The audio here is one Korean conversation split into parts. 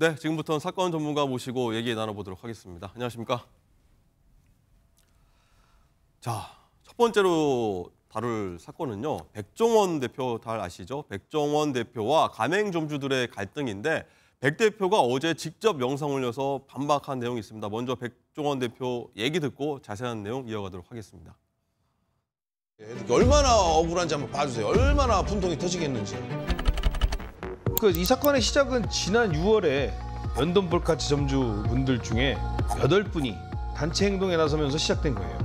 네, 지금부터는 사건 전문가 모시고 얘기 나눠보도록 하겠습니다. 안녕하십니까? 자, 첫 번째로 다룰 사건은요. 백종원 대표 잘 아시죠? 백종원 대표와 가맹점주들의 갈등인데 백 대표가 어제 직접 영상 올려서 반박한 내용이 있습니다. 먼저 백종원 대표 얘기 듣고 자세한 내용 이어가도록 하겠습니다. 예, 얼마나 억울한지 한번 봐주세요. 얼마나 분통이 터지겠는지. 그이 사건의 시작은 지난 6월에 연돈 볼카츠 점주분들 중에 8 분이 단체 행동에 나서면서 시작된 거예요.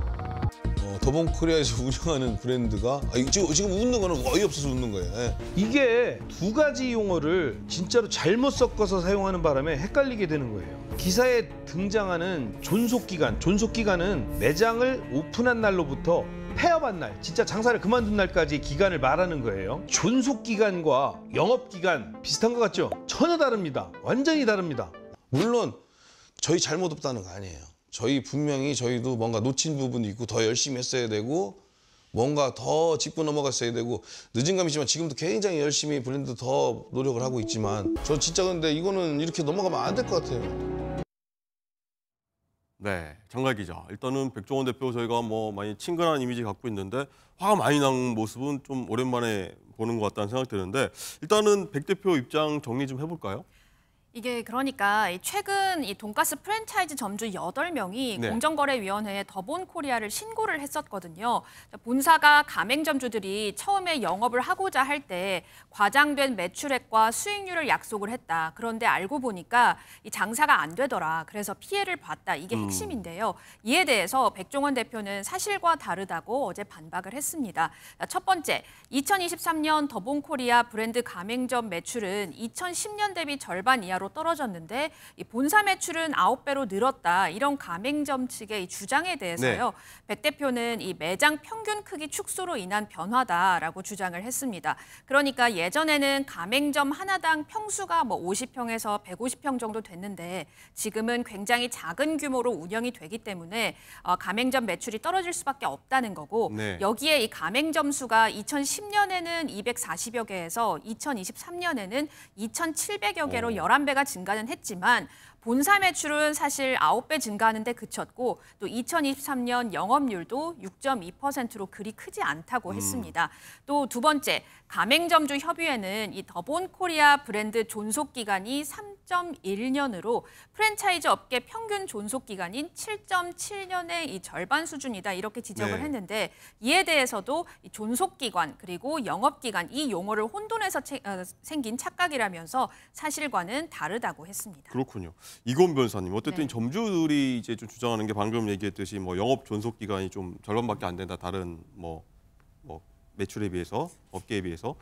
어, 더본 코리아에서 운영하는 브랜드가 아, 지금, 지금 웃는 거는 어이없어서 웃는 거예요. 예. 이게 두 가지 용어를 진짜로 잘못 섞어서 사용하는 바람에 헷갈리게 되는 거예요. 기사에 등장하는 존속 기간, 존속 기간은 매장을 오픈한 날로부터 폐업한 날, 진짜 장사를 그만둔 날까지 기간을 말하는 거예요. 존속 기간과 영업 기간 비슷한 것 같죠? 전혀 다릅니다. 완전히 다릅니다. 물론 저희 잘못 없다는 거 아니에요. 저희 분명히 저희도 뭔가 놓친 부분이 있고 더 열심히 했어야 되고 뭔가 더 짚고 넘어갔어야 되고 늦은 감이지만 지금도 굉장히 열심히 브랜드 더 노력을 하고 있지만 저 진짜 근데 이거는 이렇게 넘어가면 안 될 것 같아요. 네, 장갈 기자. 일단은 백종원 대표 저희가 뭐 많이 친근한 이미지 갖고 있는데 화가 많이 난 모습은 좀 오랜만에 보는 것 같다는 생각 드는데 일단은 백 대표 입장 정리 좀 해볼까요? 이게 그러니까 최근 이 돈가스 프랜차이즈 점주 8명이 네. 공정거래위원회에 더본 코리아를 신고를 했었거든요. 그러니까 본사가 가맹점주들이 처음에 영업을 하고자 할 때 과장된 매출액과 수익률을 약속을 했다. 그런데 알고 보니까 이 장사가 안 되더라. 그래서 피해를 봤다. 이게 음. 핵심인데요. 음. 이에 대해서 백종원 대표는 사실과 다르다고 어제 반박을 했습니다. 그러니까 첫 번째, 2023년 더본 코리아 브랜드 가맹점 매출은 2010년 대비 절반 이하로 배로 떨어졌는데 이 본사 매출은 아홉 배로 늘었다. 이런 가맹점 측의 주장에 대해서요. 네. 백 대표는 이 매장 평균 크기 축소로 인한 변화다라고 주장을 했습니다. 그러니까 예전에는 가맹점 하나당 평수가 뭐 50평에서 150평 정도 됐는데 지금은 굉장히 작은 규모로 운영이 되기 때문에 어, 가맹점 매출이 떨어질 수밖에 없다는 거고 네. 여기에 이 가맹점 수가 2010년에는 240여 개에서 2023년에는 2,700여 개로 오. 11배 신뢰가 증가는 했지만 본사 매출은 사실 9배 증가하는데 그쳤고 또 2023년 영업률도 6.2%로 그리 크지 않다고 음. 했습니다. 또 두 번째, 가맹점주 협의회는 이 더본 코리아 브랜드 존속 기간이 3.1년으로 프랜차이즈 업계 평균 존속 기간인 7.7년의 이 절반 수준이다 이렇게 지적을 네. 했는데 이에 대해서도 존속 기간 그리고 영업 기간 이 용어를 혼돈해서 어, 생긴 착각이라면서 사실과는 다르다고 했습니다. 그렇군요. 이건 변사님 어쨌든 네. 점주들이 이제 좀 주장하는 게 방금 얘기했듯이 뭐 영업 존속 기간이 좀 절반밖에 안 된다 다른 뭐, 뭐 매출에 비해서 업계에 비해서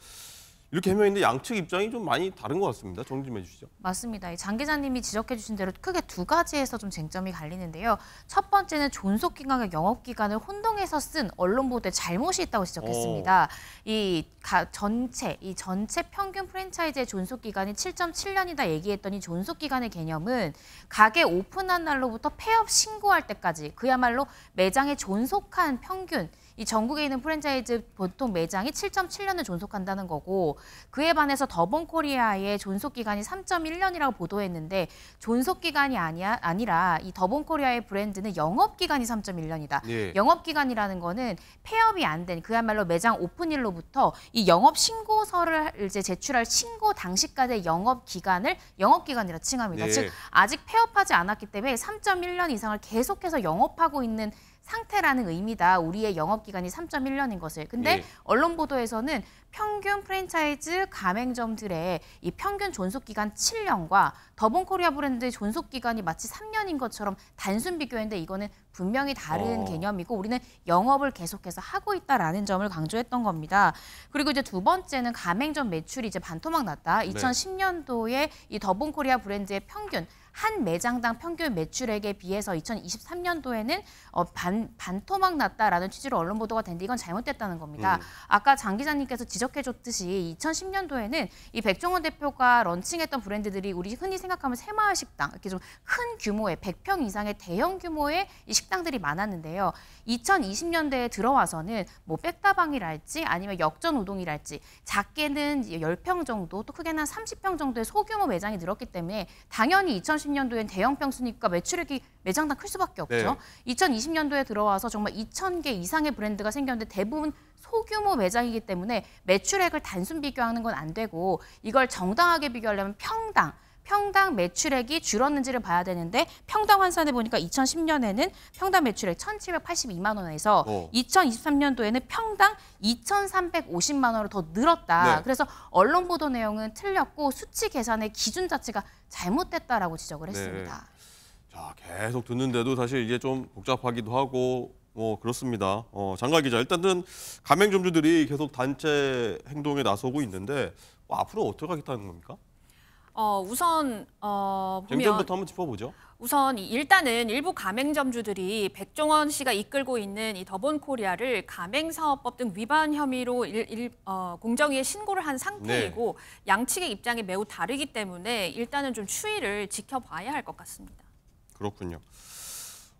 이렇게 해명했는데 양측 입장이 좀 많이 다른 것 같습니다. 정리 좀 해주시죠. 맞습니다. 장 기자님이 지적해 주신 대로 크게 두 가지에서 좀 쟁점이 갈리는데요. 첫 번째는 존속 기간과 영업 기간을 혼동 성경에서 쓴 언론 보도에 잘못이 있다고 지적했습니다. 오. 어. 이 전체 이 전체 평균 프랜차이즈의 존속 기간이 7.7년이다 얘기했더니 존속 기간의 개념은 가게 오픈한 날로부터 폐업 신고할 때까지 그야말로 매장의 존속한 평균 이 전국에 있는 프랜차이즈 보통 매장이 7.7년을 존속한다는 거고 그에 반해서 더본 코리아의 존속 기간이 3.1년이라고 보도했는데 존속 기간이 아니야 아니라 이 더본 코리아의 브랜드는 영업 기간이 3.1년이다. 예. 영업 기간 시간이라는 거는 폐업이 안 된 그야말로 매장 오픈일로부터 이 영업 신고서를 이제 제출할 신고 당시까지의 영업 기간을 영업 기간이라 칭합니다. 네. 즉 아직 폐업하지 않았기 때문에 3.1년 이상을 계속해서 영업하고 있는 상태라는 의미다. 우리의 영업 기간이 3.1년인 것을. 근데 예. 언론 보도에서는 평균 프랜차이즈 가맹점들의 이 평균 존속 기간 7년과 더본코리아 브랜드의 존속 기간이 마치 3년인 것처럼 단순 비교했는데 이거는 분명히 다른 어. 개념이고 우리는 영업을 계속해서 하고 있다라는 점을 강조했던 겁니다. 그리고 이제 두 번째는 가맹점 매출이 이제 반토막 났다. 2010년도에 이 더본코리아 브랜드의 평균 한 매장당 평균 매출액에 비해서 2023년도에는 어, 반, 반토막 났다라는 취지로 언론 보도가 된데 이건 잘못됐다는 겁니다. 음. 아까 장 기자님께서 지적해줬듯이 2010년도에는 이 백종원 대표가 런칭했던 브랜드들이 우리 흔히 생각하면 새마을 식당 이렇게 좀 큰 규모의 100평 이상의 대형 규모의 이 식당들이 많았는데요. 2020년대에 들어와서는 뭐 백다방이랄지 아니면 역전 우동이랄지 작게는 10평 정도 또 크게는 한 30평 정도의 소규모 매장이 늘었기 때문에 당연히 2010 2 0 2 0년도엔 대형병 수위가 매출액이 매장당 클 수밖에 네. 없죠. 네. 2020년도에 들어와서 정말 2,000개 이상의 브랜드가 생겼는데 대부분 소규모 매장이기 때문에 매출액을 단순 비교하는 건 안 되고 이걸 정당하게 비교하려면 평당 평당 매출액이 줄었는지를 봐야 되는데 평당 환산해 보니까 2010년에는 평당 매출액 1,782만 원에서 오. 어. 2023년도에는 평당 2,350만 원으로 더 늘었다. 네. 그래서 언론 보도 내용은 틀렸고 수치 계산의 기준 자체가 잘못됐다라고 지적을 네. 했습니다. 네. 자, 계속 듣는데도 사실 이게 좀 복잡하기도 하고 뭐 그렇습니다. 어, 장관 기자 일단은 가맹점주들이 계속 단체 행동에 나서고 있는데 뭐 앞으로 어떻게 하겠다는 겁니까? 어, 우선 어, 보면 쟁점부터 한번 짚어보죠. 우선 일단은 일부 가맹점주들이 백종원 씨가 이끌고 있는 이 더본코리아를 가맹사업법 등 위반 혐의로 일, 일, 어, 공정위에 신고를 한 상태이고 네. 양측의 입장이 매우 다르기 때문에 일단은 좀 추이를 지켜봐야 할 것 같습니다. 그렇군요.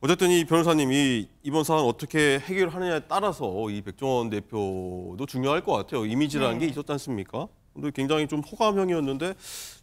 어쨌든 이 변호사님이 이번 사안 어떻게 해결하느냐에 따라서 이 백종원 대표도 중요할 것 같아요. 이미지라는 네. 게 있었지 않습니까? 근데 굉장히 좀 호감형이었는데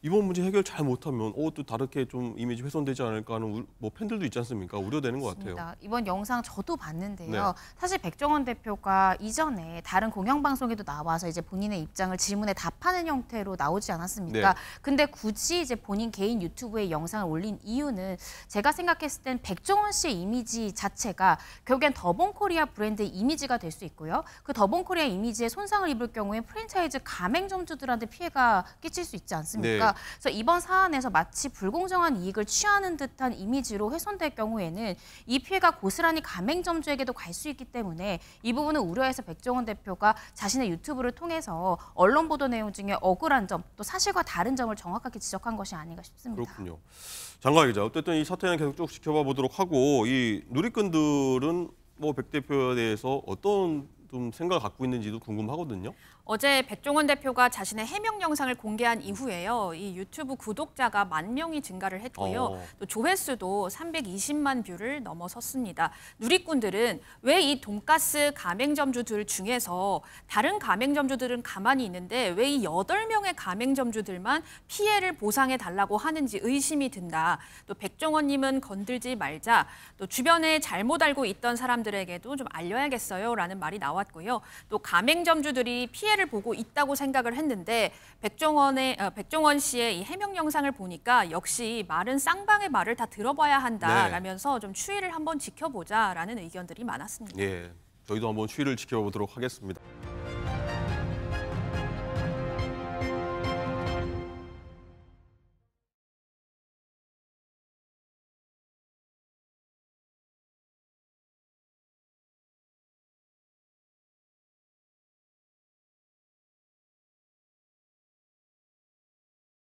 이번 문제 해결 잘 못하면 어또 다르게 좀 이미지 훼손되지 않을까 하는 우, 뭐 팬들도 있지 않습니까? 우려되는 것 맞습니다. 같아요. 이번 영상 저도 봤는데요. 네. 사실 백종원 대표가 이전에 다른 공영방송에도 나와서 이제 본인의 입장을 질문에 답하는 형태로 나오지 않았습니까? 네. 근데 굳이 이제 본인 개인 유튜브에 영상을 올린 이유는 제가 생각했을 땐 백종원 씨의 이미지 자체가 결국엔 더본코리아 브랜드 이미지가 될 수 있고요. 그 더본코리아 이미지에 손상을 입을 경우에 프랜차이즈 가맹점주 선수들한테 피해가 끼칠 수 있지 않습니까? 네. 그래서 이번 사안에서 마치 불공정한 이익을 취하는 듯한 이미지로 훼손될 경우에는 이 피해가 고스란히 가맹점주에게도 갈 수 있기 때문에 이 부분은 우려해서 백종원 대표가 자신의 유튜브를 통해서 언론 보도 내용 중에 억울한 점 또 사실과 다른 점을 정확하게 지적한 것이 아닌가 싶습니다. 그렇군요. 장관 기자, 어쨌든 이 사태는 계속 쭉 지켜봐 보도록 하고 이 누리꾼들은 뭐 백 대표에 대해서 어떤 좀 생각을 갖고 있는지도 궁금하거든요. 어제 백종원 대표가 자신의 해명 영상을 공개한 이후에요. 이 유튜브 구독자가 만 명이 증가를 했고요. 어. 또 조회수도 320만 뷰를 넘어섰습니다. 누리꾼들은 왜 이 돈가스 가맹점주들 중에서 다른 가맹점주들은 가만히 있는데 왜 이8 명의 가맹점주들만 피해를 보상해 달라고 하는지 의심이 든다. 또 백종원 님은 건들지 말자. 또 주변에 잘못 알고 있던 사람들에게도 좀 알려야겠어요라는 말이 나왔고요. 또 가맹점주들이 피해 피해를 보고 있다고 생각을 했는데 백종원의 어, 백종원 씨의 이 해명 영상을 보니까 역시 말은 쌍방의 말을 다 들어봐야 한다라면서 네. 좀 추이를 한번 지켜보자라는 의견들이 많았습니다. 예, 저희도 한번 추이를 지켜보도록 하겠습니다.